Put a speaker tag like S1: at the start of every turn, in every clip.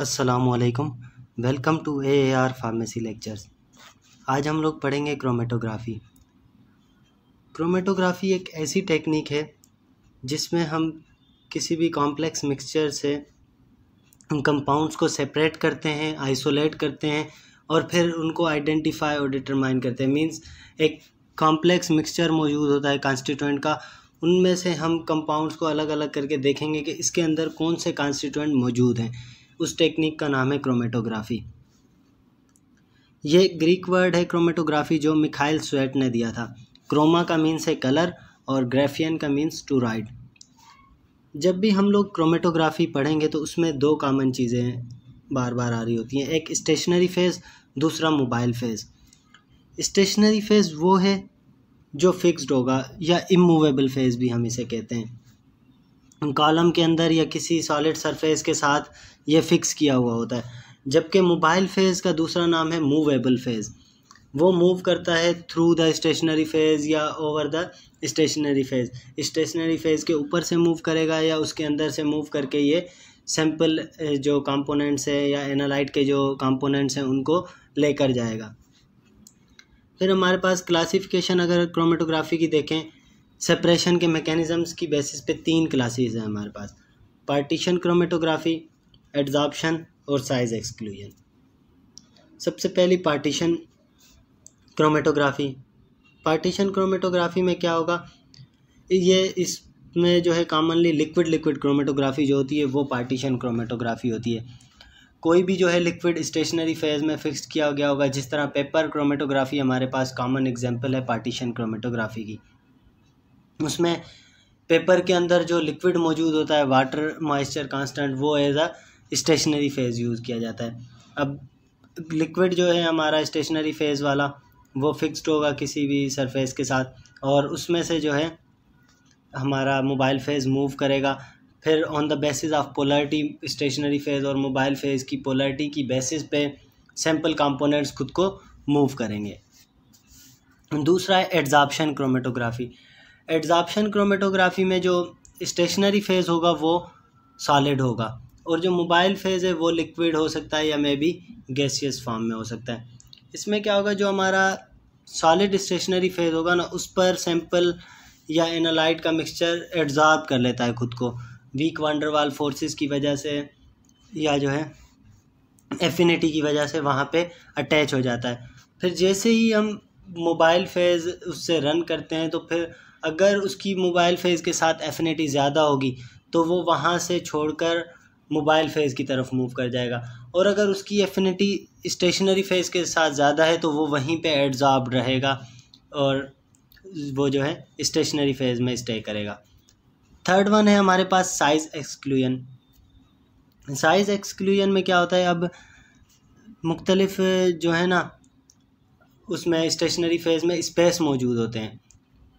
S1: असलकम welcome to A R pharmacy lectures आज हम लोग पढ़ेंगे क्रोमेटोग्राफी क्रोमेटोग्राफी एक ऐसी टेक्निक है जिसमें हम किसी भी कॉम्प्लेक्स मिक्सचर से कंपाउंड्स को सेपरेट करते हैं आइसोलेट करते हैं और फिर उनको आइडेंटिफाई और डिटरमाइन करते हैं मींस एक कॉम्प्लेक्स मिक्सचर मौजूद होता है कॉन्स्टिटेंट का उनमें से हम कंपाउंड्स को अलग अलग करके देखेंगे कि इसके अंदर कौन से कॉन्स्टिटेंट मौजूद हैं उस टेक्निक का नाम है क्रोमेटोग्राफी ये ग्रीक वर्ड है क्रोमेटोग्राफी जो मिखाइल स्वेट ने दिया था क्रोमा का मीन्स है कलर और ग्रेफियन का मीन्स टू राइट जब भी हम लोग क्रोमेटोग्राफी पढ़ेंगे तो उसमें दो कामन चीज़ें बार बार आ रही होती हैं एक स्टेशनरी फेज़ दूसरा मोबाइल फेज़ स्टेशनरी फेज़ वो है जो फिक्स्ड होगा या इमूवेबल फेज़ भी हम इसे कहते हैं कॉलम के अंदर या किसी सॉलिड सरफेस के साथ ये फिक्स किया हुआ होता है जबकि मोबाइल फ़ेज़ का दूसरा नाम है मूवेबल फ़ेज़ वो मूव करता है थ्रू द स्टेशनरी फेज़ या over the stationary phase stationary phase के ऊपर से मूव करेगा या उसके अंदर से मूव करके ये सैम्पल जो कंपोनेंट्स है या एनालाइट के जो कंपोनेंट्स हैं उनको लेकर जाएगा फिर हमारे पास क्लासिफिकेशन अगर क्रोमेटोग्राफी की देखें सेपरेशन के मैकेनिज़म्स की बेसिस पे तीन क्लासेस हैं हमारे पास पार्टीशन क्रोमेटोग्राफी एड्जाप्शन और साइज़ एक्सक्लूजन सबसे पहली पार्टीशन क्रोमेटोग्राफी पार्टीशन क्रोमेटोग्राफी में क्या होगा ये इसमें जो है कॉमनली लिक्विड लिक्विड क्रोमेटोग्राफी जो होती है वो पार्टीशन क्रोमेटोग्राफी होती है कोई भी जो है लिक्विड स्टेशनरी फेज़ में फिक्स किया गया होगा जिस तरह पेपर क्रोमेटोग्राफी हमारे पास कॉमन एग्जांपल है पार्टीशन क्रोमेटोग्राफी की उसमें पेपर के अंदर जो लिक्विड मौजूद होता है वाटर मॉइस्चर कांस्टेंट वो as a stationary phase use किया जाता है अब लिक्विड जो है हमारा स्टेशनरी फेज़ वाला वो फिक्स्ड होगा किसी भी सरफेस के साथ और उसमें से जो है हमारा मोबाइल फेज़ मूव करेगा फिर on the basis of polarity stationary phase और मोबाइल फेज़ की पोलरिटी की बेसिस पे सैम्पल कंपोनेंट्स खुद को मूव करेंगे दूसरा है एड्जाप्शन क्रोमेटोग्राफी एड्जाप्शन क्रोमेटोग्राफी में जो स्टेशनरी फेज़ होगा वो सॉलिड होगा और जो मोबाइल फेज़ है वो लिक्विड हो सकता है या मे बी गैसियस फॉर्म में हो सकता है इसमें क्या होगा जो हमारा सॉलिड स्टेशनरी फेज़ होगा ना उस पर सैम्पल या एनालाइट का मिक्सचर एड्जॉर्ब कर लेता है ख़ुद को वीक वांडरवाल फोर्सेस की वजह से या जो है एफिनिटी की वजह से वहाँ पे अटैच हो जाता है फिर जैसे ही हम मोबाइल फेज़ उससे रन करते हैं तो फिर अगर उसकी मोबाइल फेज़ के साथ एफिनिटी ज़्यादा होगी तो वो वहाँ से छोड़कर मोबाइल फेज़ की तरफ मूव कर जाएगा और अगर उसकी एफिनिटी स्टेशनरी फेज़ के साथ ज़्यादा है तो वो वहीं पे एड्जॉर्ब रहेगा और वो जो है स्टेशनरी फेज़ में स्टे करेगा थर्ड वन है हमारे पास साइज़ एक्सक्लूजन साइज़ एक्सक्लूजन में क्या होता है अब मुख्तलिफ जो है ना उसमें स्टेशनरी फेज़ में स्पेस मौजूद होते हैं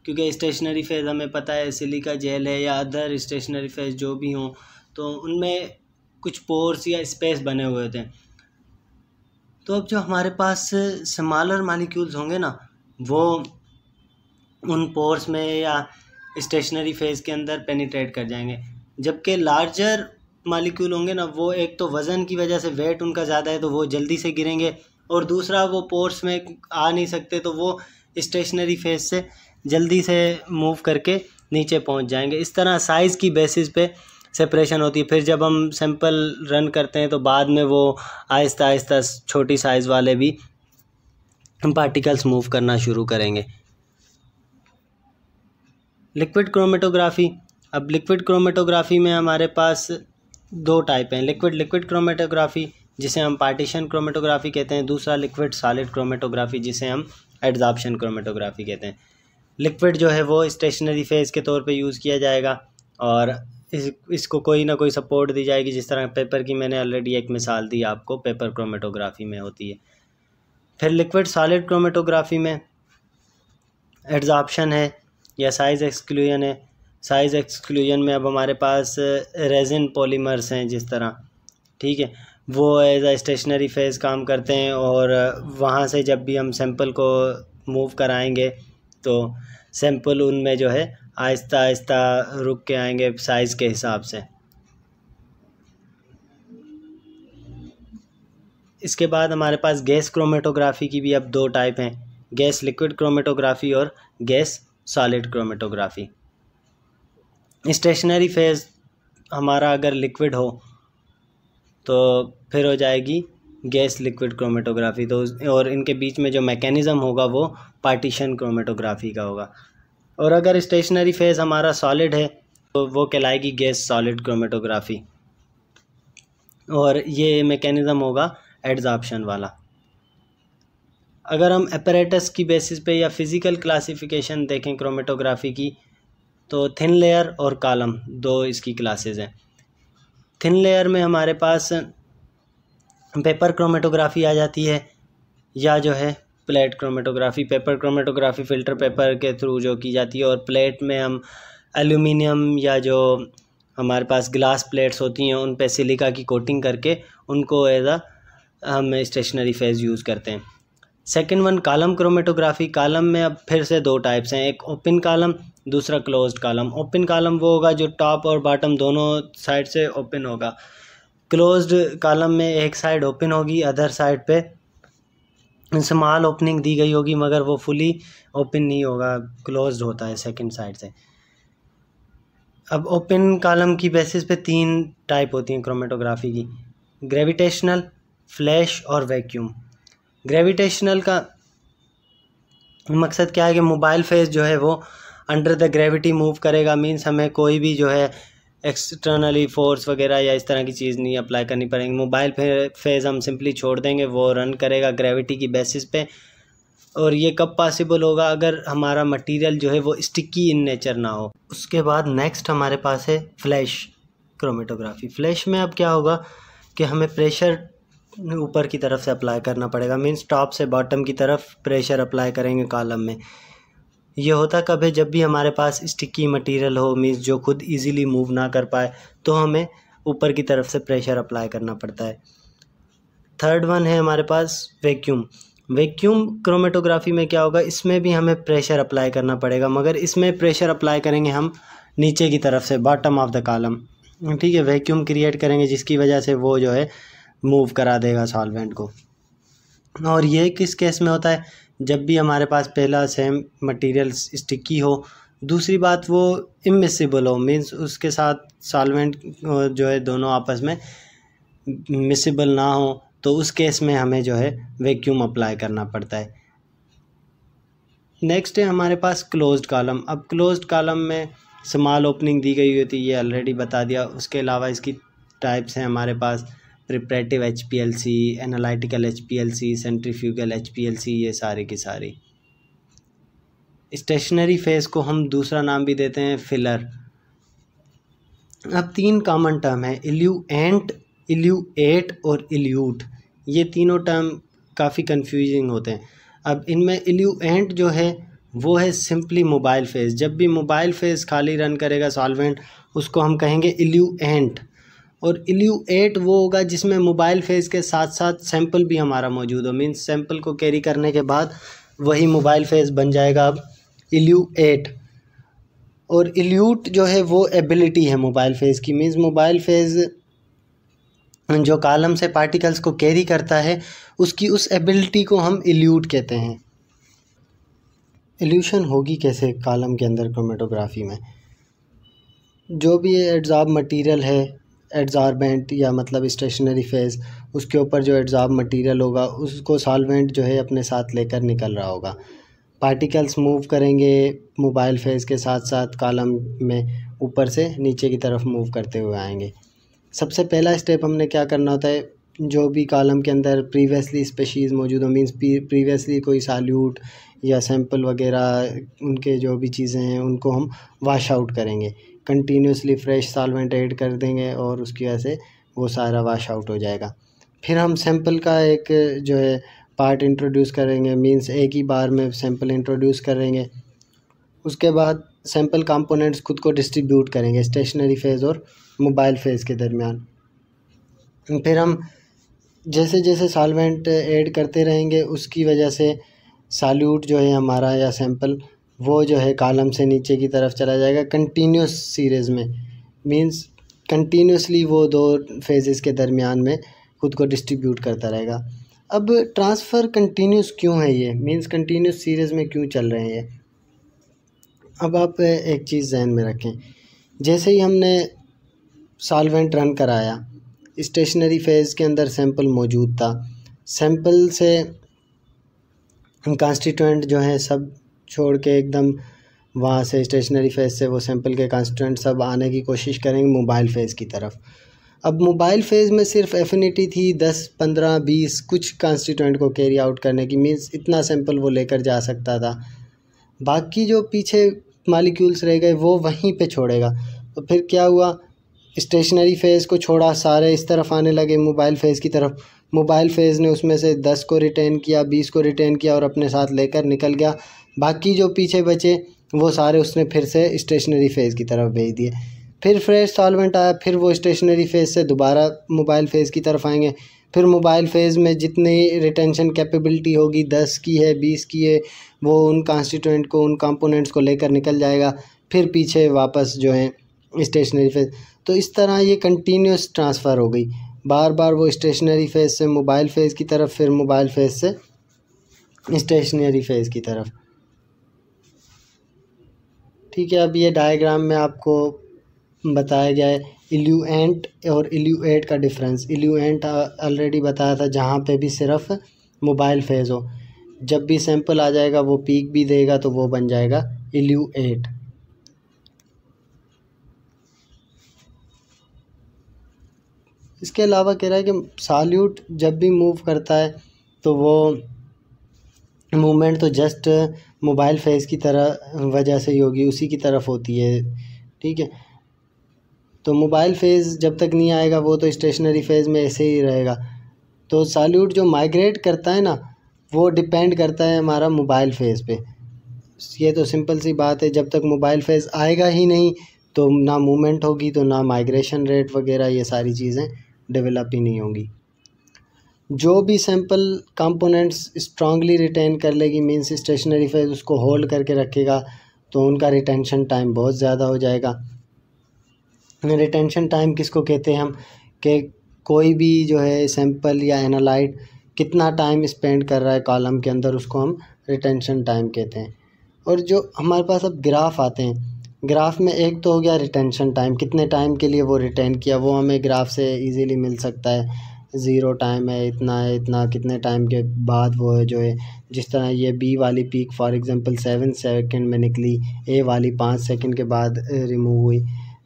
S1: क्योंकि स्टेशनरी फेज़ हमें पता है सिलिका जेल है या अदर स्टेशनरी फेज़ जो भी हों तो उनमें कुछ पोर्स या स्पेस बने हुए होते हैं तो अब जो हमारे पास स्मॉलर मालिक्यूल्स होंगे ना वो उन पोर्स में या स्टेशनरी फेज के अंदर पेनिट्रेट कर जाएंगे जबकि लार्जर मालिक्यूल होंगे ना वो एक तो वज़न की वजह से वेट उनका ज़्यादा है तो वो जल्दी से गिरेंगे और दूसरा वो पोर्स में आ नहीं सकते तो वो स्टेशनरी फेज से जल्दी से मूव करके नीचे पहुंच जाएंगे इस तरह साइज़ की बेसिस पे सेपरेशन होती है फिर जब हम सैंपल रन करते हैं तो बाद में वो आहिस्ता आहिस्ता छोटी साइज़ वाले भी पार्टिकल्स मूव करना शुरू करेंगे लिक्विड क्रोमेटोग्राफी अब लिक्विड क्रोमेटोग्राफी में हमारे पास दो टाइप हैं लिक्विड लिक्विड क्रोमेटोग्राफी जिसे हम पार्टीशन क्रोमेटोग्राफी कहते हैं दूसरा लिक्विड सॉलिड क्रोमेटोग्राफी जिसे हम एड्जाप्शन क्रोमेटोग्राफी कहते हैं लिक्विड जो है वो स्टेशनरी फेज़ के तौर पे यूज़ किया जाएगा और इस इसको कोई ना कोई सपोर्ट दी जाएगी जिस तरह पेपर की मैंने ऑलरेडी एक मिसाल दी आपको पेपर क्रोमेटोग्राफी में होती है फिर लिक्विड सॉलिड क्रोमेटोग्राफी में एड्जॉपन है या साइज़ एक्सक्लूजन है साइज़ एक्सक्लूजन में अब हमारे पास रेजिन पॉलीमर्स हैं जिस तरह ठीक है वो एज आ स्टेशनरी फेज़ काम करते हैं और वहाँ से जब भी हम सैम्पल को मूव कराएंगे तो सैम्पल उनमें जो है आहिस्ता आहिस्ता रुक के आएंगे साइज़ के हिसाब से इसके बाद हमारे पास गैस क्रोमेटोग्राफी की भी अब दो टाइप हैं गैस लिक्विड क्रोमेटोग्राफी और gas solid chromatography stationary phase हमारा अगर लिक्विड हो तो फिर हो जाएगी गैस लिक्विड क्रोमेटोग्राफी तो और इनके बीच में जो मैकेनिज़म होगा वो पार्टीशन क्रोमेटोग्राफी का होगा और अगर स्टेशनरी फेज़ हमारा सॉलिड है तो वो कहलाएगी गैस सॉलिड क्रोमेटोग्राफी और ये मेकेनिज़म होगा एडजॉपशन वाला अगर हम अपरेटस की बेसिस पे या फिज़िकल क्लासिफिकेशन देखें क्रोमेटोग्राफी की तो थिन लेयर और कॉलम दो इसकी क्लासेस हैं थिन लेयर में हमारे पास पेपर क्रोमेटोग्राफी आ जाती है या जो है plate chromatography paper chromatography filter paper के थ्रू जो की जाती है और प्लेट में हम एल्यूमिनियम या जो हमारे पास ग्लास प्लेट्स होती हैं उन पर सिलिका की कोटिंग करके उनको एज आ हम स्टेशनरी फेज़ यूज़ करते हैं second one column chromatography column में अब फिर से दो टाइप्स हैं एक ओपन कालम दूसरा क्लोज्ड कालम ओपन कालम वो होगा जो टॉप और बॉटम दोनों साइड से ओपन होगा क्लोज्ड कालम में एक साइड ओपन होगी अदर साइड पे स्मॉल ओपनिंग दी गई होगी मगर वो फुली ओपन नहीं होगा क्लोज होता है सेकेंड साइड से अब ओपन कॉलम की बेसिस पे तीन टाइप होती हैं क्रोमेटोग्राफी की ग्रेविटेशनल फ्लैश और वैक्यूम ग्रेविटेशनल का मकसद क्या है कि मोबाइल फेस जो है वो अंडर द ग्रेविटी मूव करेगा मीन्स हमें कोई भी जो है एक्सटर्नली फोर्स वगैरह या इस तरह की चीज़ नहीं अप्लाई करनी पड़ेगी मोबाइल फे, फेज़ हम सिंपली छोड़ देंगे वो रन करेगा ग्रेविटी की बेसिस पे और ये कब पॉसिबल होगा अगर हमारा मटेरियल जो है वो स्टिकी इन नेचर ना हो उसके बाद नेक्स्ट हमारे पास है फ्लैश क्रोमेटोग्राफी फ्लैश में अब क्या होगा कि हमें प्रेशर ऊपर की तरफ से अप्लाई करना पड़ेगा मीन्स टॉप से बॉटम की तरफ प्रेशर अप्लाई करेंगे कॉलम में ये होता कब है जब भी हमारे पास स्टिकी मटेरियल हो मीन्स जो खुद इजीली मूव ना कर पाए तो हमें ऊपर की तरफ से प्रेशर अप्लाई करना पड़ता है थर्ड वन है हमारे पास वैक्यूम वैक्यूम क्रोमेटोग्राफी में क्या होगा इसमें भी हमें प्रेशर अप्लाई करना पड़ेगा मगर इसमें प्रेशर अप्लाई करेंगे हम नीचे की तरफ से बॉटम ऑफ द कॉलम ठीक है वैक्यूम क्रिएट करेंगे जिसकी वजह से वो जो है मूव करा देगा सॉल्वेंट को और ये किस केस में होता है जब भी हमारे पास पहला सेम मटेरियल स्टिकी हो दूसरी बात वो इमिसिबल हो मीन्स उसके साथ सॉल्वेंट जो है दोनों आपस में मिसिबल ना हो तो उस केस में हमें जो है वैक्यूम अप्लाई करना पड़ता है नेक्स्ट है हमारे पास क्लोज्ड कॉलम अब क्लोज्ड कॉलम में स्मॉल ओपनिंग दी गई होती है ये ऑलरेडी बता दिया उसके अलावा इसकी टाइप्स हैं हमारे पास preparative H P L C analytical H P L C centrifugal H P L C ये सारे की सारी स्टेशनरी फेस को हम दूसरा नाम भी देते हैं फिलर अब तीन कॉमन टर्म है इल्यू एंट इल्यू एट और इल्यूट ये तीनों टर्म काफ़ी कंफ्यूजिंग होते हैं अब इनमें इल्यू एंट जो है वो है सिंपली मोबाइल फेस जब भी मोबाइल फेस खाली रन करेगा सॉल्वेंट उसको हम कहेंगे इल्यू एंट और एट वो होगा जिसमें मोबाइल फ़ेज़ के साथ साथ सैंपल भी हमारा मौजूद हो मीन्स सैंपल को कैरी करने के बाद वही मोबाइल फेज़ बन जाएगा अब एट और इल्यूट जो है वो एबिलिटी है मोबाइल फ़ेज़ की मीन्स मोबाइल फेज़ जो कालम से पार्टिकल्स को कैरी करता है उसकी उस एबिलिटी को हम इल्यूट कहते हैं एल्यूशन होगी कैसे कालम के अंदर क्रोमेटोग्राफी में जो भी एड्जाब मटेरियल है एडजॉर्बेंट या मतलब स्टेशनरी फेज़ उसके ऊपर जो एडजॉर्ब मटेरियल होगा उसको सॉल्वेंट जो है अपने साथ लेकर निकल रहा होगा पार्टिकल्स मूव करेंगे मोबाइल फेज़ के साथ साथ कॉलम में ऊपर से नीचे की तरफ मूव करते हुए आएंगे सबसे पहला स्टेप हमने क्या करना होता है जो भी कॉलम के अंदर प्रीवियसली स्पेशीज़ मौजूद हो मीन्स प्रीवियसली कोई साल्यूट या सैंपल वगैरह उनके जो भी चीज़ें हैं उनको हम वाश आउट करेंगे कंटिन्यूसली फ्रेश सालवेंट ऐड कर देंगे और उसकी वजह से वो सारा वाश आउट हो जाएगा फिर हम सैम्पल का एक जो है पार्ट इंट्रोड्यूस करेंगे मींस एक ही बार में सैंपल इंट्रोड्यूस करेंगे उसके बाद सैम्पल कंपोनेंट्स खुद को डिस्ट्रीब्यूट करेंगे स्टेशनरी फेज़ और मोबाइल फेज़ के दरमियान फिर हम जैसे जैसे सालवेंट ऐड करते रहेंगे उसकी वजह से साल्यूट जो है हमारा या सैम्पल वो जो है कॉलम से नीचे की तरफ चला जाएगा कंटिन्यूस सीरीज़ में मींस कंटिन्यूसली वो दो फेजेस के दरमियान में खुद को डिस्ट्रीब्यूट करता रहेगा अब ट्रांसफ़र कंटिन्यूस क्यों है ये मींस कंटिन्यूस सीरीज़ में क्यों चल रहे हैं ये अब आप एक चीज़ जहन में रखें जैसे ही हमने सॉल्वेंट रन कराया स्टेशनरी फेज़ के अंदर सैंपल मौजूद था सैंपल से कॉन्स्टिटेंट जो हैं सब छोड़ के एकदम वहाँ से स्टेशनरी फेज़ से वो सैम्पल के कांस्टेंट सब आने की कोशिश करेंगे मोबाइल फ़ेज़ की तरफ अब मोबाइल फ़ेज़ में सिर्फ एफिनिटी थी दस पंद्रह बीस कुछ कॉन्स्टिटेंट को कैरी आउट करने की मीन्स इतना सैम्पल वो लेकर जा सकता था बाकी जो पीछे मालिक्यूल्स रह गए वो वहीं पे छोड़ेगा तो फिर क्या हुआ स्टेशनरी फ़ेज़ को छोड़ा सारे इस तरफ आने लगे मोबाइल फ़ेज़ की तरफ मोबाइल फ़ेज़ ने उसमें से दस को रिटेन किया बीस को रिटेन किया और अपने साथ लेकर निकल गया बाकी जो पीछे बचे वो सारे उसने फिर से स्टेशनरी फेज़ की तरफ भेज दिए फिर फ्रेश सॉल्वेंट आया फिर वो स्टेशनरी फेज़ से दोबारा मोबाइल फ़ेज़ की तरफ आएंगे फिर मोबाइल फ़ेज़ में जितनी रिटेंशन कैपेबिलिटी होगी दस की है बीस की है वो उन कॉन्स्टिटेंट को उन कंपोनेंट्स को लेकर निकल जाएगा फिर पीछे वापस जो है स्टेशनरी फेज़ तो इस तरह ये कंटिन्यूस ट्रांसफ़र हो गई बार बार वो स्टेशनरी फेज़ से मोबाइल फ़ेज़ की तरफ फिर मोबाइल फ़ेज़ से स्टेशनरी फेज़ की तरफ ठीक है अब ये डायग्राम में आपको बताया गया है एल्यूएंट और एल्यूएट का डिफरेंस एल्यूएंट ऑलरेडी बताया था जहाँ पे भी सिर्फ मोबाइल फेज़ हो जब भी सैंपल आ जाएगा वो पीक भी देगा तो वो बन जाएगा एल्यूएट इसके अलावा कह रहा है कि साल्यूट जब भी मूव करता है तो वो मूवमेंट तो जस्ट मोबाइल फ़ेज़ की तरह वजह से होगी उसी की तरफ होती है ठीक है तो मोबाइल फ़ेज़ जब तक नहीं आएगा वो तो स्टेशनरी फ़ेज़ में ऐसे ही रहेगा तो साल्यूट जो माइग्रेट करता है ना वो डिपेंड करता है हमारा मोबाइल फ़ेज़ पे ये तो सिंपल सी बात है जब तक मोबाइल फ़ेज़ आएगा ही नहीं तो ना मूवमेंट होगी तो ना माइग्रेशन रेट वगैरह ये सारी चीज़ें डेवलप ही नहीं होंगी जो भी सैंपल कंपोनेंट्स स्ट्रांगली रिटेन कर लेगी मीन्स स्टेशनरी फेज उसको होल्ड करके रखेगा तो उनका रिटेंशन टाइम बहुत ज़्यादा हो जाएगा रिटेंशन टाइम किसको कहते हैं हम कि कोई भी जो है सैम्पल या एनालाइट कितना टाइम स्पेंड कर रहा है कॉलम के अंदर उसको हम रिटेंशन टाइम कहते हैं और जो हमारे पास अब ग्राफ आते हैं ग्राफ में एक तो हो गया रिटेंशन टाइम कितने टाइम के लिए वो रिटेन किया वो हमें ग्राफ से इजीली मिल सकता है ज़ीरो टाइम है इतना है इतना कितने टाइम के बाद वो है जो है जिस तरह ये बी वाली peak for example seven second में निकली ए वाली पाँच सेकंड के बाद रिमूव हुई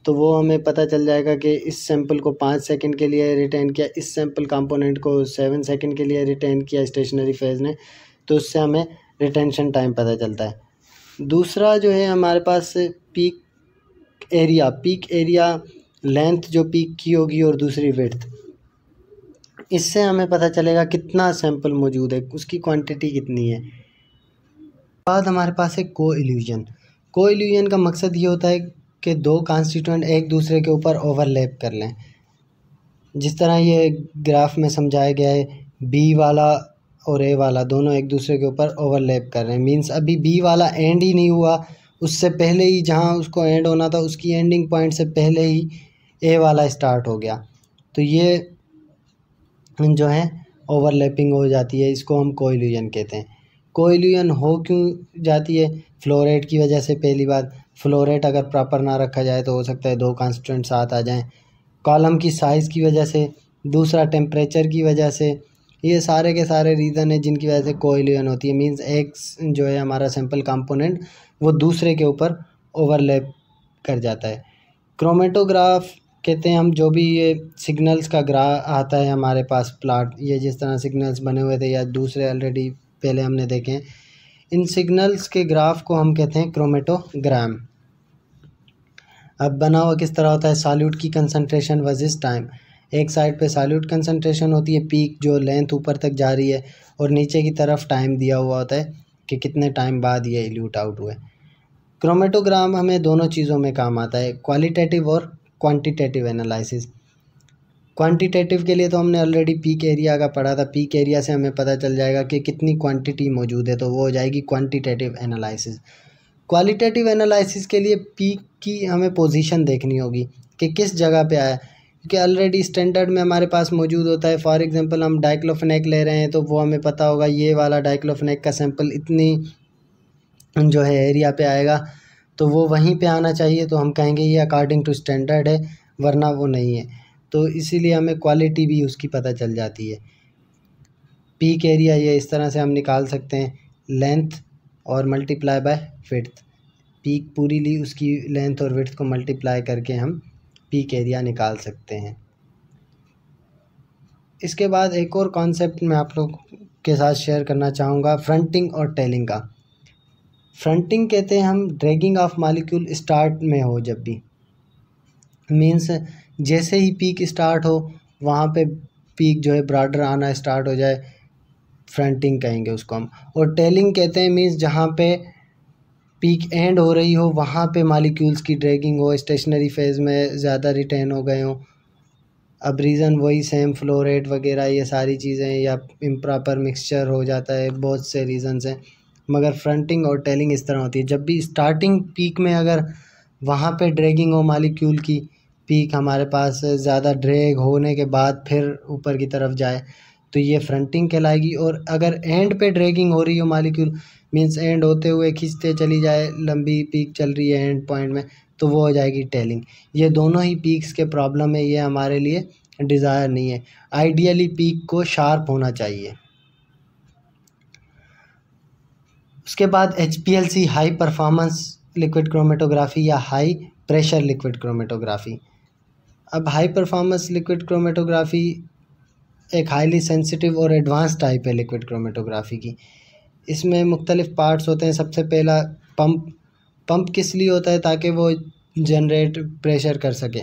S1: तो वो हमें पता चल जाएगा कि इस सैंपल को पाँच सेकंड के लिए रिटेन किया इस सैंपल कंपोनेंट को सेवन सेकंड के लिए रिटेन किया स्टेशनरी फेज़ ने तो उससे हमें रिटेंशन टाइम पता चलता है दूसरा जो है हमारे पास peak area peak area length जो पीक की होगी और दूसरी वर्थ इससे हमें पता चलेगा कितना सैंपल मौजूद है उसकी क्वांटिटी कितनी है बाद हमारे पास है को एल्यूजन को एल्यूजन का मकसद ये होता है कि दो कॉन्स्टिट्यूंट एक दूसरे के ऊपर ओवरलैप कर लें जिस तरह ये ग्राफ में समझाया गया है बी वाला और ए वाला दोनों एक दूसरे के ऊपर ओवरलैप कर रहे हैं मीन्स अभी बी वाला एंड ही नहीं हुआ उससे पहले ही जहाँ उसको एंड होना था उसकी एंडिंग पॉइंट से पहले ही ए वाला स्टार्ट हो गया तो ये जो है ओवरलैपिंग हो जाती है इसको हम कोइल्यूजन कहते हैं कोइल्यूजन हो क्यों जाती है फ्लोरेट की वजह से पहली बात फ्लोरेट अगर प्रॉपर ना रखा जाए तो हो सकता है दो कॉन्स्टेंट साथ आ जाएं कॉलम की साइज़ की वजह से दूसरा टेम्परेचर की वजह से ये सारे के सारे रीज़न है जिनकी वजह से कोइल्यूजन होती है मींस एक जो है हमारा सिंपल कंपोनेंट वो दूसरे के ऊपर ओवरलैप कर जाता है क्रोमेटोग्राफ कहते हैं हम जो भी ये सिग्नल्स का ग्राह आता है हमारे पास प्लाट ये जिस तरह सिग्नल्स बने हुए थे या दूसरे ऑलरेडी पहले हमने देखे हैं इन सिग्नल्स के ग्राफ को हम कहते हैं क्रोमेटोग्राम अब बना हुआ किस तरह होता है सॉल्यूट की कंसनट्रेशन इस टाइम एक साइड पे साल्यूट कंसनट्रेशन होती है पीक जो लेंथ ऊपर तक जा रही है और नीचे की तरफ टाइम दिया हुआ होता है कि कितने टाइम बाद ये एल्यूट आउट हुए क्रोमेटोग्राम हमें दोनों चीज़ों में काम आता है क्वालिटेटिव और क्वांटिटेटिव एनालिसिस क्वांटिटेटिव के लिए तो हमने ऑलरेडी पीक एरिया का पढ़ा था पीक एरिया से हमें पता चल जाएगा कि कितनी क्वांटिटी मौजूद है तो वो हो जाएगी क्वांटिटेटिव एनालिसिस क्वालिटेटिव एनालिसिस के लिए पीक की हमें पोजीशन देखनी होगी कि किस जगह पे आया क्योंकि ऑलरेडी स्टैंडर्ड में हमारे पास मौजूद होता है फॉर एग्ज़ाम्पल हम डाइक्लोफेनेक ले रहे हैं तो वो हमें पता होगा ये वाला डाइक्लोफेनेक का सैम्पल इतनी जो है एरिया पर आएगा तो वो वहीं पे आना चाहिए तो हम कहेंगे ये अकॉर्डिंग टू स्टैंडर्ड है वरना वो नहीं है तो इसीलिए हमें क्वालिटी भी उसकी पता चल जाती है पीक एरिया ये इस तरह से हम निकाल सकते हैं लेंथ और मल्टीप्लाई बाय विड्थ पीक पूरी ली उसकी लेंथ और विड्थ को मल्टीप्लाई करके हम पीक एरिया निकाल सकते हैं इसके बाद एक और कॉन्सेप्ट मैं आप लोग के साथ शेयर करना चाहूँगा फ्रंटिंग और टेलिंग का फ्रंटिंग कहते हैं हम ड्रैगिंग ऑफ मालिक्यूल स्टार्ट में हो जब भी मीन्स जैसे ही पीक स्टार्ट हो वहाँ पे पीक जो है ब्राडर आना स्टार्ट हो जाए फ्रंटिंग कहेंगे उसको हम और टेलिंग कहते हैं मीन्स जहाँ पे पीक एंड हो रही हो वहाँ पे मालिक्यूल्स की ड्रैगिंग हो स्टेशनरी फेज़ में ज़्यादा रिटेन हो गए हों अब रीज़न वही सेम फ्लोरेट वगैरह ये सारी चीज़ें या इम्प्रॉपर मिक्सचर हो जाता है बहुत से रीज़न्स हैं मगर फ्रंटिंग और टेलिंग इस तरह होती है जब भी स्टार्टिंग पीक में अगर वहाँ पे ड्रैगिंग हो मालिक्यूल की पीक हमारे पास ज़्यादा ड्रैग होने के बाद फिर ऊपर की तरफ जाए तो ये फ्रंटिंग कहलाएगी और अगर एंड पे ड्रैगिंग हो रही हो मालिक्यूल मींस एंड होते हुए खींचते चली जाए लंबी पीक चल रही है एंड पॉइंट में तो वो हो जाएगी टेलिंग ये दोनों ही पीक्स के प्रॉब्लम है ये हमारे लिए डिज़ायर नहीं है आइडियली पीक को शार्प होना चाहिए उसके बाद H high performance liquid chromatography या हाई प्रेशर लिक्विड क्रोमेटोग्राफी अब हाई परफॉर्मेंस लिक्विड क्रोमेटोग्राफी एक हाईली सेंसिटिव और एडवांस टाइप है लिक्विड क्रोमेटोग्राफी की इसमें मुख्तलिफ पार्ट्स होते हैं सबसे पहला पंप पंप किस लिए होता है ताकि वो जनरेट प्रेशर कर सके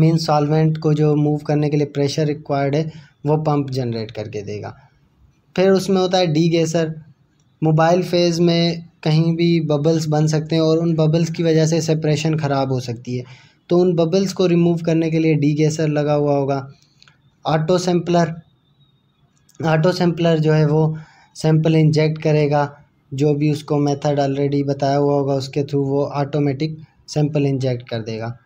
S1: मीन सॉल्वेंट को जो मूव करने के लिए प्रेशर रिक्वायर्ड है वो पंप जनरेट करके देगा फिर उसमें होता है डी गैसर मोबाइल फ़ेज़ में कहीं भी बबल्स बन सकते हैं और उन बबल्स की वजह से सेपरेशन ख़राब हो सकती है तो उन बबल्स को रिमूव करने के लिए डी लगा हुआ होगा आटो सैम्पलर आटो सैम्पलर जो है वो सैम्पल इंजेक्ट करेगा जो भी उसको मेथड ऑलरेडी बताया हुआ होगा उसके थ्रू वो ऑटोमेटिक सैम्पल इंजेक्ट कर देगा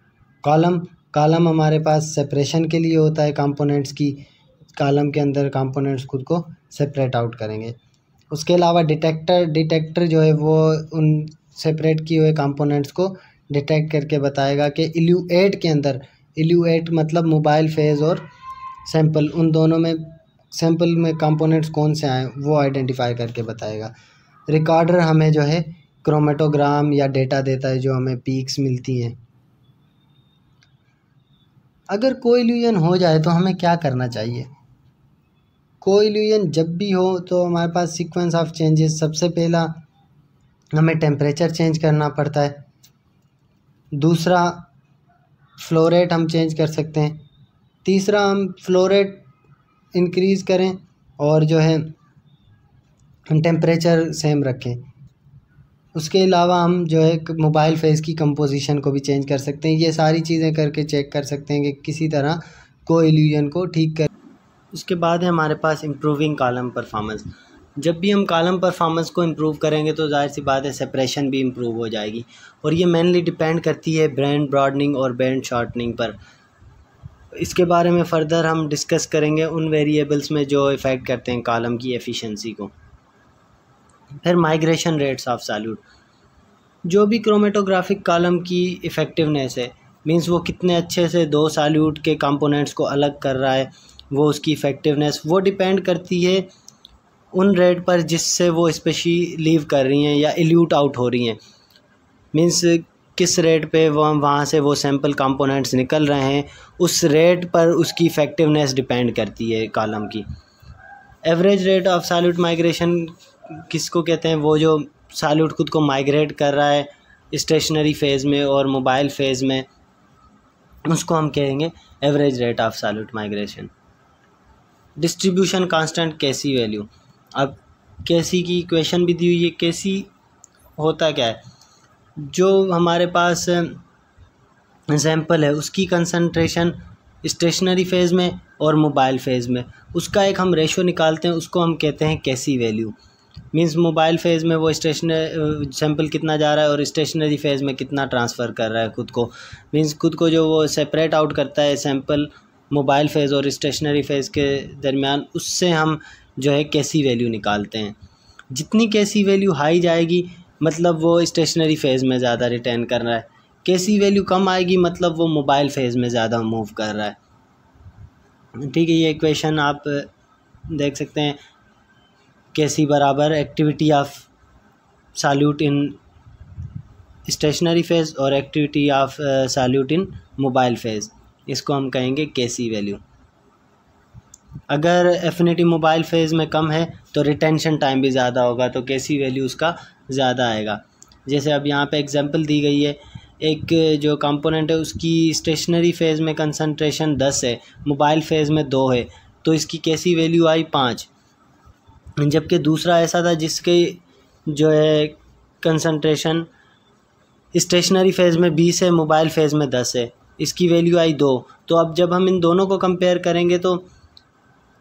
S1: कॉलम कॉलम हमारे पास सेपरेशन के लिए होता है कंपोनेंट्स की कॉलम के अंदर कंपोनेंट्स खुद को सेपरेट आउट करेंगे उसके अलावा डिटेक्टर डिटेक्टर जो है वो उन सेपरेट किए हुए कंपोनेंट्स को डिटेक्ट करके बताएगा कि एल्यूएट एट के अंदर एल्यूएट एट मतलब मोबाइल फेज़ और सैम्पल उन दोनों में सैम्पल में कंपोनेंट्स कौन से आए वो आइडेंटिफाई करके बताएगा रिकॉर्डर हमें जो है क्रोमेटोग्राम या डेटा देता है जो हमें पीक्स मिलती हैं अगर कोई ल्यूजन हो जाए तो हमें क्या करना चाहिए कोई ल्यूजन जब भी हो तो हमारे पास सीक्वेंस ऑफ चेंजेस सबसे पहला हमें टेम्परेचर चेंज करना पड़ता है दूसरा फ्लोरेट हम चेंज कर सकते हैं तीसरा हम फ्लोरेट इंक्रीज़ करें और जो है हम टेम्परेचर सेम रखें उसके अलावा हम जो है मोबाइल फेस की कंपोजिशन को भी चेंज कर सकते हैं ये सारी चीज़ें करके चेक कर सकते हैं कि किसी तरह को इल्यूजन को ठीक कर उसके बाद है हमारे पास इम्प्रूविंग कॉलम परफॉर्मेंस जब भी हम कॉलम परफॉर्मेंस को इम्प्रूव करेंगे तो जाहिर सी बात है सेपरेशन भी इम्प्रूव हो जाएगी और ये मेनली डिपेंड करती है ब्रांड ब्रॉडनिंग और ब्रांड शॉर्टनिंग पर इसके बारे में फ़र्दर हम डिस्कस करेंगे उन वेरिएबल्स में जो इफ़ेक्ट करते हैं कॉलम की एफिशिएंसी को फिर माइग्रेशन रेट्स ऑफ सैल्यूट जो भी क्रोमेटोग्राफिक कॉलम की इफ़ेक्टिवनेस है मीन्स वो कितने अच्छे से दो सैल्यूट के कंपोनेंट्स को अलग कर रहा है वो उसकी इफ़ेक्टिवनेस वो डिपेंड करती है उन रेट पर जिससे वो स्पेशी लीव कर रही हैं या एल्यूट आउट हो रही हैं मीन्स किस रेट पे वह वहाँ से वो सैम्पल कंपोनेंट्स निकल रहे हैं उस रेट पर उसकी इफ़ेक्टिवनेस डिपेंड करती है कॉलम की average rate of solute migration किसको कहते हैं वो जो सैल्यूट खुद को माइग्रेट कर रहा है स्टेशनरी फ़ेज़ में और मोबाइल फ़ेज़ में उसको हम कहेंगे average rate of solute migration distribution constant KC value अब कैसी की क्वेश्चन भी दी हुई है कैसी होता क्या है जो हमारे पास सैम्पल है उसकी कंसंट्रेशन स्टेशनरी फेज़ में और मोबाइल फेज़ में उसका एक हम रेशो निकालते हैं उसको हम कहते हैं कैसी वैल्यू मींस मोबाइल फ़ेज़ में वो स्टेशनरी सैम्पल कितना जा रहा है और स्टेशनरी फ़ेज़ में कितना ट्रांसफ़र कर रहा है खुद को मींस खुद को जो वो सेपरेट आउट करता है सैम्पल मोबाइल फ़ेज़ और स्टेशनरी फ़ेज़ के दरमियान उससे हम जो है कैसी वैल्यू निकालते हैं जितनी कैसी वैल्यू हाई जाएगी मतलब वो स्टेशनरी फ़ेज़ में ज़्यादा रिटर्न कर रहा है कैसी वैल्यू कम आएगी मतलब वो मोबाइल फ़ेज़ में ज़्यादा मूव कर रहा है ठीक है ये इक्वेशन आप देख सकते हैं कैसी बराबर activity of solute in stationary phase और activity of solute in mobile phase इसको हम कहेंगे केसी वैल्यू अगर एफिनिटी मोबाइल फेज़ में कम है तो रिटेंशन टाइम भी ज़्यादा होगा तो केसी वैल्यू उसका ज़्यादा आएगा जैसे अब यहाँ पे एग्जांपल दी गई है एक जो कंपोनेंट है उसकी स्टेशनरी फेज़ में कंसंट्रेशन दस है मोबाइल फेज़ में दो है तो इसकी कैसी वैल्यू आई पाँच जबकि दूसरा ऐसा था जिसके जो है कंसनट्रेशन स्टेशनरी फेज़ में बीस है मोबाइल फेज़ में दस है इसकी वैल्यू आई दो तो अब जब हम इन दोनों को कंपेयर करेंगे तो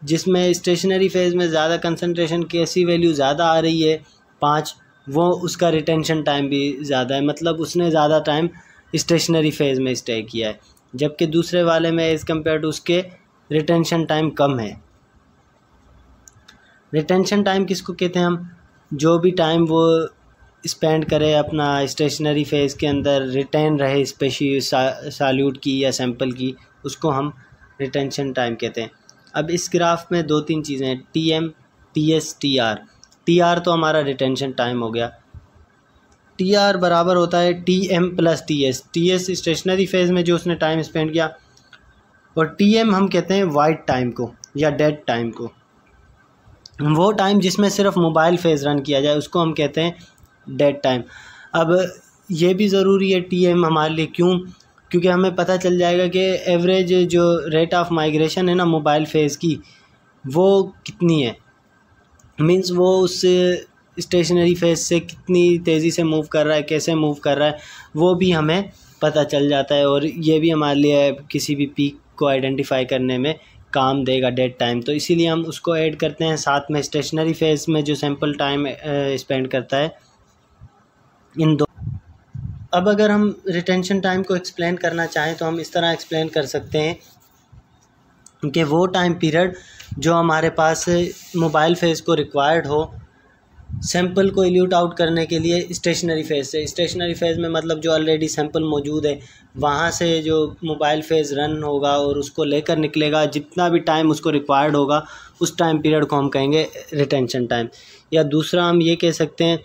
S1: जिसमें स्टेशनरी फेज़ में ज़्यादा कंसनट्रेशन कैसी वैल्यू ज़्यादा आ रही है पाँच वो उसका रिटेंशन टाइम भी ज़्यादा है मतलब उसने ज़्यादा टाइम स्टेशनरी फेज़ में स्टे किया है जबकि दूसरे वाले में एज़ कम्पेयर टू उसके रिटेंशन टाइम कम है रिटेंशन टाइम किसको कहते हैं हम जो भी टाइम वो स्पेंड करे अपना स्टेशनरी फेज़ के अंदर रिटेन रहे स्पेशी सैल्यूट की या सैम्पल की उसको हम रिटेंशन टाइम कहते हैं अब इस ग्राफ में दो तीन चीज़ें हैं T M T S T R T R तो हमारा रिटेंशन टाइम हो गया टी आर बराबर होता है T M plus T S T S stationary phase में जो उसने टाइम स्पेंड किया और टी एम हम कहते हैं वाइट टाइम को या डेड टाइम को वो टाइम जिसमें सिर्फ मोबाइल फेज़ रन किया जाए उसको हम कहते हैं डेट टाइम अब ये भी ज़रूरी है टी एम हमारे लिए क्यों क्योंकि हमें पता चल जाएगा कि एवरेज जो रेट ऑफ माइग्रेशन है ना मोबाइल फेज़ की वो कितनी है मींस वो उस स्टेशनरी फेज़ से कितनी तेज़ी से मूव कर रहा है कैसे मूव कर रहा है वो भी हमें पता चल जाता है और ये भी हमारे लिए किसी भी पीक को आइडेंटिफाई करने में काम देगा डेट टाइम तो इसीलिए हम उसको ऐड करते हैं साथ में स्टेशनरी फेज़ में जो सैम्पल टाइम स्पेंड करता है इन दो अब अगर हम रिटेंशन टाइम को एक्सप्लेन करना चाहें तो हम इस तरह एक्सप्लेन कर सकते हैं कि वो टाइम पीरियड जो हमारे पास मोबाइल फेज़ को रिक्वायर्ड हो सैम्पल को एल्यूट आउट करने के लिए स्टेशनरी फेज़ से स्टेशनरी फेज़ में मतलब जो ऑलरेडी सैम्पल मौजूद है वहाँ से जो मोबाइल फेज़ रन होगा और उसको लेकर निकलेगा जितना भी टाइम उसको रिक्वायर्ड होगा उस टाइम पीरियड को हम कहेंगे रिटेंशन टाइम या दूसरा हम ये कह सकते हैं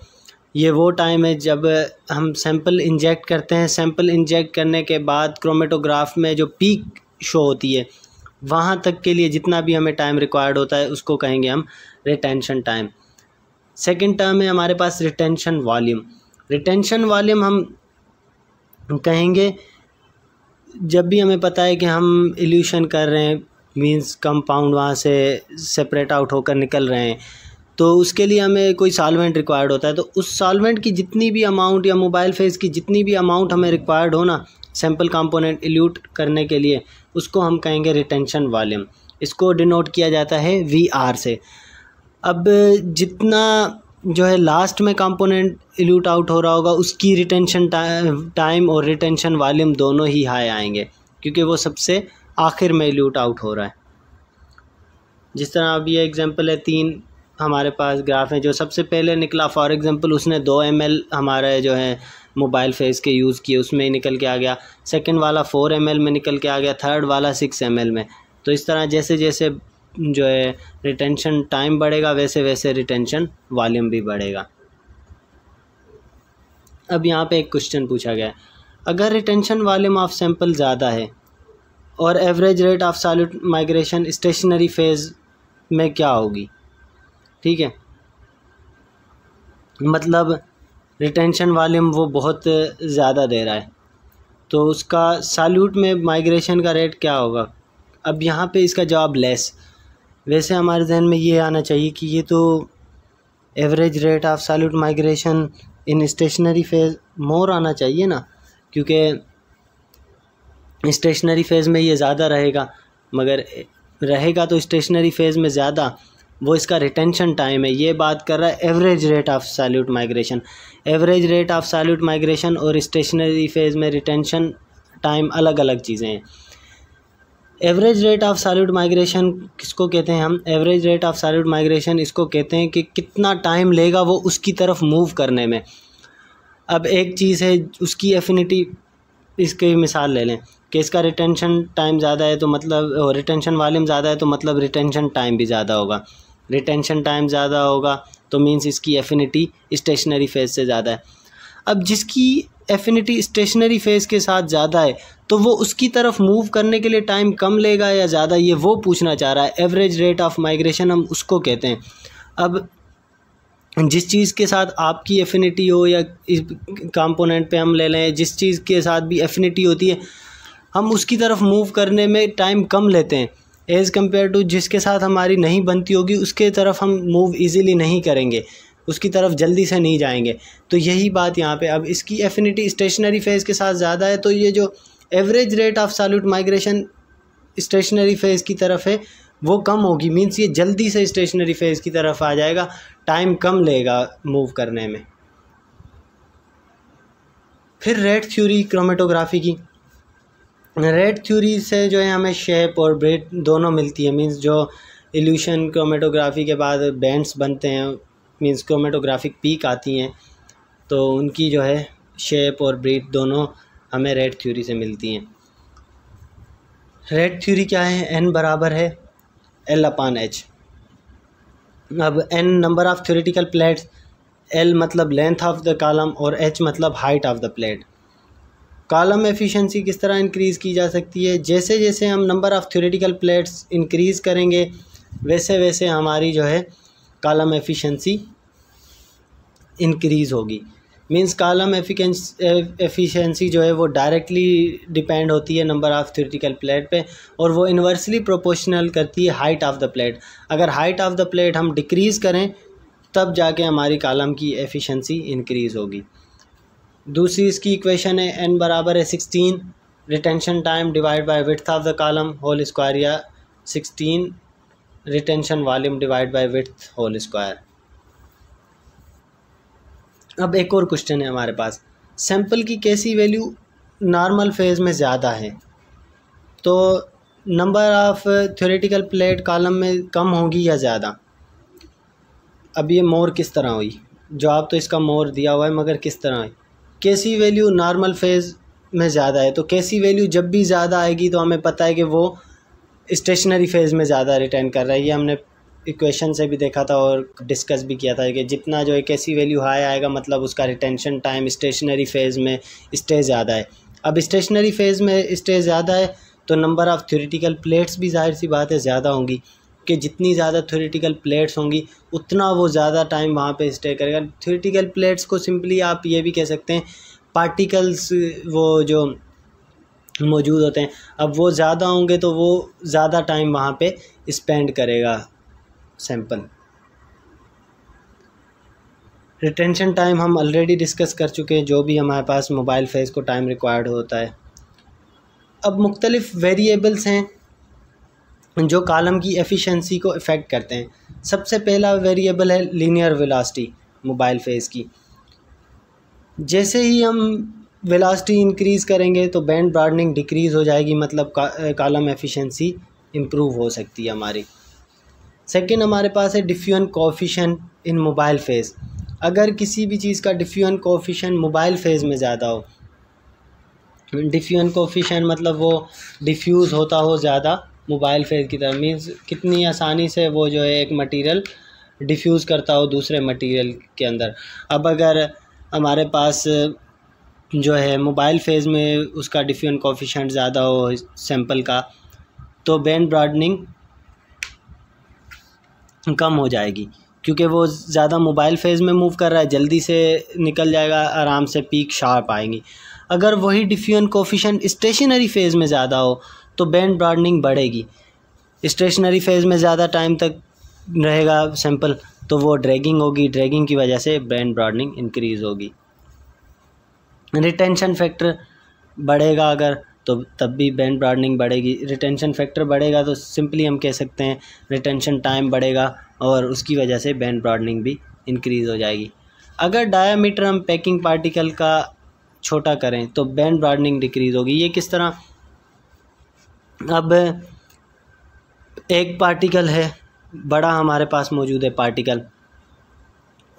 S1: ये वो टाइम है जब हम सैंपल इंजेक्ट करते हैं सैंपल इंजेक्ट करने के बाद क्रोमेटोग्राफ में जो पीक शो होती है वहाँ तक के लिए जितना भी हमें टाइम रिक्वायर्ड होता है उसको कहेंगे हम रिटेंशन टाइम सेकेंड टर्म है हमारे पास रिटेंशन वॉल्यूम रिटेंशन वॉल्यूम हम कहेंगे जब भी हमें पता है कि हम एल्यूशन कर रहे हैं मींस कंपाउंड वहाँ से सेपरेट आउट होकर निकल रहे हैं तो उसके लिए हमें कोई सालवेंट रिक्वायर्ड होता है तो उस सालवेंट की जितनी भी अमाउंट या मोबाइल फेस की जितनी भी अमाउंट हमें रिक्वायर्ड हो ना सैम्पल कंपोनेंट एल्यूट करने के लिए उसको हम कहेंगे रिटेंशन वॉल्यूम इसको डिनोट किया जाता है वी आर से अब जितना जो है लास्ट में कंपोनेंट एल्यूट आउट हो रहा होगा उसकी रिटेंशन टाइम और रिटेंशन वॉल्यूम दोनों ही हाई आएंगे क्योंकि वो सबसे आखिर में एल्यूट आउट हो रहा है जिस तरह अब ये एग्ज़ाम्पल है तीन हमारे पास ग्राफ हैं जो सबसे पहले निकला फॉर एग्ज़ाम्पल उसने दो एम एल हमारे जो है मोबाइल फेस के यूज़ किए उसमें ही निकल के आ गया सेकंड वाला फ़ोर एम में निकल के आ गया थर्ड वाला सिक्स एम में तो इस तरह जैसे जैसे जो है रिटेंशन टाइम बढ़ेगा वैसे वैसे रिटेंशन वॉल्यूम भी बढ़ेगा अब यहाँ पे एक क्वेश्चन पूछा गया अगर रिटेंशन वॉल्यूम ऑफ सैंपल ज़्यादा है और average rate of solid migration stationary phase में क्या होगी ठीक है मतलब रिटेंशन वॉल्यूम वो बहुत ज़्यादा दे रहा है तो उसका सॉल्यूट में माइग्रेशन का रेट क्या होगा अब यहाँ पे इसका जवाब लेस वैसे हमारे जहन में ये आना चाहिए कि ये तो average rate of solute migration in stationary phase more आना चाहिए ना क्योंकि स्टेशनरी फेज़ में ये ज़्यादा रहेगा मगर रहेगा तो स्टेशनरी फेज़ में ज़्यादा वो इसका रिटेंशन टाइम है ये बात कर रहा है average rate of solute migration average rate of solute migration और स्टेशनरी फेज़ में रिटेंशन टाइम अलग अलग चीज़ें हैं average rate of solute migration किसको कहते हैं हम average rate of solute migration इसको कहते हैं कि कितना टाइम लेगा वो उसकी तरफ मूव करने में अब एक चीज़ है उसकी एफिनिटी इसकी मिसाल ले लें कि इसका रिटेंशन टाइम ज़्यादा है तो मतलब रिटेंशन वॉल्यूम ज़्यादा है तो मतलब रिटेंशन टाइम भी ज़्यादा होगा रिटेंशन टाइम ज़्यादा होगा तो मीन्स इसकी एफिनिटी स्टेशनरी फेज़ से ज़्यादा है अब जिसकी एफिनिटी स्टेशनरी फेज़ के साथ ज़्यादा है तो वो उसकी तरफ मूव करने के लिए टाइम कम लेगा या ज़्यादा ये वो पूछना चाह रहा है एवरेज रेट ऑफ माइग्रेशन हम उसको कहते हैं अब जिस चीज़ के साथ आपकी एफिनिटी हो या इस कंपोनेंट पे हम ले लें जिस चीज़ के साथ भी एफिनिटी होती है हम उसकी तरफ मूव करने में टाइम कम लेते हैं एज़ कम्पेयर टू जिसके साथ हमारी नहीं बनती होगी उसके तरफ हम मूव ईज़िली नहीं करेंगे उसकी तरफ जल्दी से नहीं जाएंगे तो यही बात यहाँ पे अब इसकी एफिनिटी स्टेशनरी फेज़ के साथ ज़्यादा है तो ये जो average rate of solute migration stationary phase की तरफ है वो कम होगी मीन्स ये जल्दी से स्टेशनरी फेज़ की तरफ आ जाएगा टाइम कम लेगा मूव करने में फिर रेड थ्योरी क्रोमेटोग्राफी की रेड थ्यूरी से जो है हमें शेप और ब्रेड दोनों मिलती है मींस जो एल्यूशन क्रोमेटोग्राफी के बाद बैंड्स बनते हैं मींस क्रोमेटोग्राफिक पीक आती हैं तो उनकी जो है शेप और ब्रेड दोनों हमें रेड थ्यूरी से मिलती हैं रेड थ्यूरी क्या है एन बराबर है एल अपान एच अब N number of theoretical plates L मतलब लेंथ ऑफ द कॉलम और एच मतलब height of the plate column efficiency किस तरह इंक्रीज़ की जा सकती है जैसे जैसे हम number of theoretical plates increase करेंगे वैसे वैसे हमारी जो है कॉलम एफिशिएंसी इंक्रीज़ होगी मींस कॉलम एफिशिएंसी जो है वो डायरेक्टली डिपेंड होती है नंबर ऑफ़ थ्योरेटिकल प्लेट पे और वो इन्वर्सली प्रोपोर्शनल करती है हाइट ऑफ़ द प्लेट अगर हाइट ऑफ़ द प्लेट हम डिक्रीज़ करें तब जाके हमारी कॉलम की एफिशिएंसी इंक्रीज़ होगी दूसरी इसकी इक्वेशन है एन बराबर है sixteen retention time divide by width of the column whole square या sixteen retention volume divide by width whole square अब एक और क्वेश्चन है हमारे पास सैंपल की कैसी वैल्यू नॉर्मल फेज में ज़्यादा है तो number of theoretical plate column में कम होगी या ज़्यादा अब ये मोर किस तरह हुई जवाब तो इसका मोर दिया हुआ है मगर किस तरह हुई कैसी वैल्यू नॉर्मल फेज़ में ज़्यादा है तो कैसी वैल्यू जब भी ज़्यादा आएगी तो हमें पता है कि वो स्टेशनरी फेज़ में ज़्यादा रिटर्न कर रहा है ये हमने इक्वेशन से भी देखा था और डिस्कस भी किया था कि जितना जो है कैसी वैल्यू हाई आएगा मतलब उसका रिटेंशन टाइम स्टेशनरी फेज़ में स्टे ज़्यादा है अब स्टेशनरी फेज़ में स्टे ज़्यादा है तो नंबर ऑफ़ थ्योरेटिकल प्लेट्स भी जाहिर सी बात है ज़्यादा होंगी आपके जितनी ज़्यादा थ्योरेटिकल प्लेट्स होंगी उतना वो ज़्यादा टाइम वहाँ पे स्टे करेगा थ्योरेटिकल प्लेट्स को सिंपली आप ये भी कह सकते हैं पार्टिकल्स वो जो मौजूद होते हैं अब वो ज़्यादा होंगे तो वो ज़्यादा टाइम वहाँ पे स्पेंड करेगा सैम्पल रिटेंशन टाइम हम ऑलरेडी डिस्कस कर चुके हैं जो भी हमारे पास मोबाइल फेस को टाइम रिक्वायर्ड होता है अब मुख्तलिफ़ वेरिएबल्स हैं जो कॉलम की एफिशिएंसी को इफ़ेक्ट करते हैं सबसे पहला वेरिएबल है लीनियर वेलोसिटी मोबाइल फेस की जैसे ही हम वेलोसिटी इंक्रीज़ करेंगे तो बैंड ब्रॉडनिंग डिक्रीज़ हो जाएगी मतलब कॉलम एफिशिएंसी इम्प्रूव हो सकती है हमारी सेकेंड हमारे पास है diffusion coefficient in mobile phase अगर किसी भी चीज़ का डिफ्यून कोफिशन मोबाइल फेज़ में ज़्यादा हो डिफ्यून कोफिशन मतलब वो डिफ्यूज़ होता हो ज़्यादा मोबाइल फेज की तरह मीन्स कितनी आसानी से वो जो है एक मटेरियल डिफ्यूज़ करता हो दूसरे मटेरियल के अंदर अब अगर हमारे पास जो है मोबाइल फेज़ में उसका डिफ्यूजन कोफिशेंट ज़्यादा हो सैंपल का तो बैंड ब्रॉडनिंग कम हो जाएगी क्योंकि वो ज़्यादा मोबाइल फेज़ में मूव कर रहा है जल्दी से निकल जाएगा आराम से पीक शार्प आएंगी अगर वही डिफ्यूजन कोफिशेंट स्टेशनरी फेज़ में ज़्यादा हो तो बैंड ब्रॉडनिंग बढ़ेगी स्टेशनरी फेज़ में ज़्यादा टाइम तक रहेगा सैंपल तो वो ड्रैगिंग होगी ड्रैगिंग की वजह से बैंड ब्रॉडनिंग इंक्रीज़ होगी रिटेंशन फैक्टर बढ़ेगा अगर तो तब भी बैंड ब्रॉडनिंग बढ़ेगी रिटेंशन फैक्टर बढ़ेगा तो सिंपली हम कह सकते हैं रिटेंशन टाइम बढ़ेगा और उसकी वजह से बैंड ब्रॉडनिंग भी इंक्रीज़ हो जाएगी अगर डायामीटर हम पैकिंग पार्टिकल का छोटा करें तो बैंड ब्रॉडनिंग डिक्रीज़ होगी ये किस तरह अब एक पार्टिकल है बड़ा हमारे पास मौजूद है पार्टिकल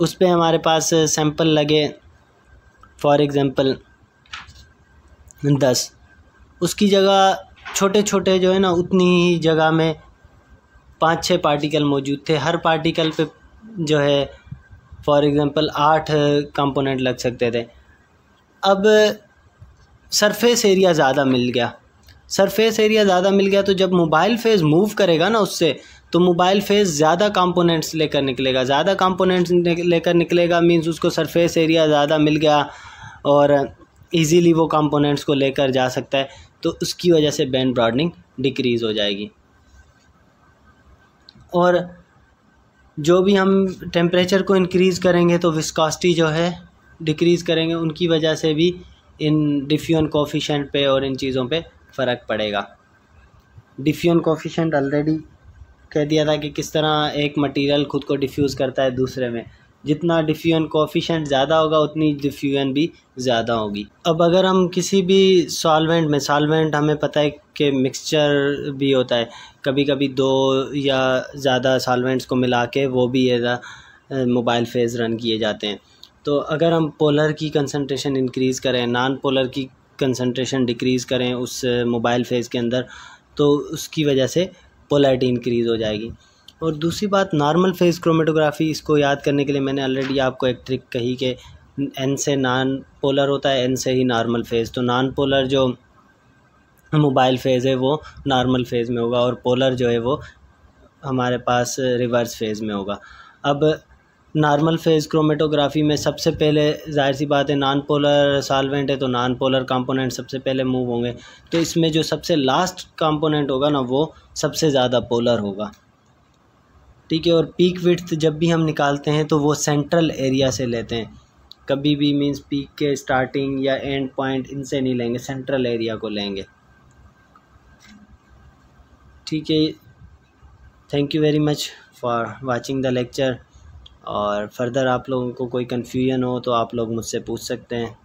S1: उस पर हमारे पास सैंपल लगे फॉर एग्ज़ाम्पल दस उसकी जगह छोटे छोटे जो है ना उतनी ही जगह में पाँच छः पार्टिकल मौजूद थे हर पार्टिकल पे जो है फॉर एग्ज़ाम्पल आठ कंपोनेंट लग सकते थे अब सरफेस एरिया ज़्यादा मिल गया सरफेस एरिया ज़्यादा मिल गया तो जब मोबाइल फेज़ मूव करेगा ना उससे तो मोबाइल फेज़ ज़्यादा कंपोनेंट्स लेकर निकलेगा ज़्यादा कंपोनेंट्स लेकर निकलेगा मींस उसको सरफेस एरिया ज़्यादा मिल गया और इजीली वो कंपोनेंट्स को लेकर जा सकता है तो उसकी वजह से बैंड ब्रॉडनिंग डिक्रीज़ हो जाएगी और जो भी हम टेम्परेचर को इनक्रीज़ करेंगे तो विस्कास्टी जो है डिक्रीज़ करेंगे उनकी वजह से भी इन डिफ्यून कोफिशेंट पे और इन चीज़ों पे फ़र्क पड़ेगा डिफ्यून कोफिशेंट ऑलरेडी कह दिया था कि किस तरह एक मटेरियल खुद को डिफ्यूज़ करता है दूसरे में जितना डिफ्यून कोफिशेंट ज़्यादा होगा उतनी डिफ्यूजन भी ज़्यादा होगी अब अगर हम किसी भी सॉल्वेंट में सॉल्वेंट हमें पता है कि मिक्सचर भी होता है कभी कभी दो या ज़्यादा सॉल्वेंट्स को मिला के वो भी मोबाइल फेज़ रन किए जाते हैं तो अगर हम पोलर की कंसनट्रेशन इंक्रीज़ करें नॉन पोलर की कंसनट्रेशन डिक्रीज़ करें उस मोबाइल फेज़ के अंदर तो उसकी वजह से पोलैरिटी इंक्रीज़ हो जाएगी और दूसरी बात नॉर्मल फेज़ क्रोमेटोग्राफी इसको याद करने के लिए मैंने ऑलरेडी आपको एक ट्रिक कही कि एन से नॉन पोलर होता है एन से ही नॉर्मल फेज़ तो नॉन पोलर जो मोबाइल फेज़ है वो नॉर्मल फेज़ में होगा और पोलर जो है वो हमारे पास रिवर्स फेज़ में होगा अब नॉर्मल फेज़ क्रोमेटोग्राफी में सबसे पहले जाहिर सी बात है नॉन पोलर सालवेंट है तो नॉन पोलर कंपोनेंट सबसे पहले मूव होंगे तो इसमें जो सबसे लास्ट कंपोनेंट होगा ना वो सबसे ज़्यादा पोलर होगा ठीक है और पीक विथ जब भी हम निकालते हैं तो वो सेंट्रल एरिया से लेते हैं कभी भी मीन्स पीक के स्टार्टिंग या एंड पॉइंट इनसे नहीं लेंगे सेंट्रल एरिया को लेंगे ठीक है thank you very much for watching the lecture और फर्दर आप लोगों को कोई कन्फ्यूजन हो तो आप लोग मुझसे पूछ सकते हैं